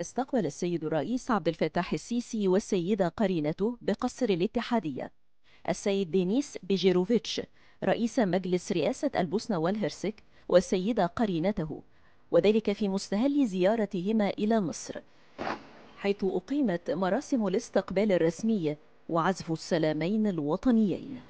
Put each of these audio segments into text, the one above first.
استقبل السيد الرئيس عبد الفتاح السيسي والسيدة قرينته بقصر الاتحادية السيد دينيس بيجيروفيتش رئيس مجلس رئاسة البوسنة والهرسك والسيدة قرينته وذلك في مستهل زيارتهما إلى مصر حيث أقيمت مراسم الاستقبال الرسمية وعزف السلامين الوطنيين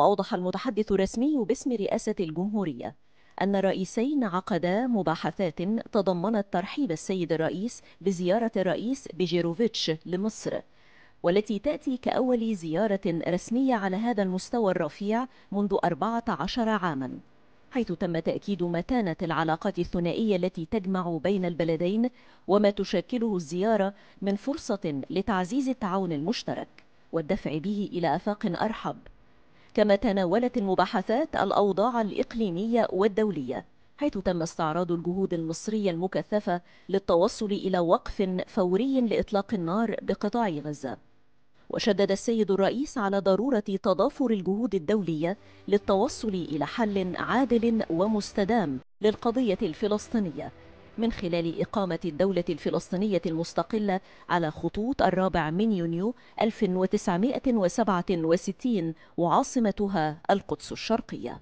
وأوضح المتحدث الرسمي باسم رئاسة الجمهورية أن الرئيسين عقدا مباحثات تضمنت ترحيب السيد الرئيس بزيارة الرئيس بجيروفيتش لمصر والتي تأتي كأول زيارة رسمية على هذا المستوى الرفيع منذ 14 عاماً حيث تم تأكيد متانة العلاقات الثنائية التي تجمع بين البلدين وما تشكله الزيارة من فرصة لتعزيز التعاون المشترك والدفع به إلى آفاق أرحب كما تناولت المباحثات الأوضاع الإقليمية والدولية حيث تم استعراض الجهود المصرية المكثفة للتوصل إلى وقف فوري لإطلاق النار بقطاع غزة وشدد السيد الرئيس على ضرورة تضافر الجهود الدولية للتوصل إلى حل عادل ومستدام للقضية الفلسطينية من خلال إقامة الدولة الفلسطينية المستقلة على خطوط الرابع من يونيو 1967 وعاصمتها القدس الشرقية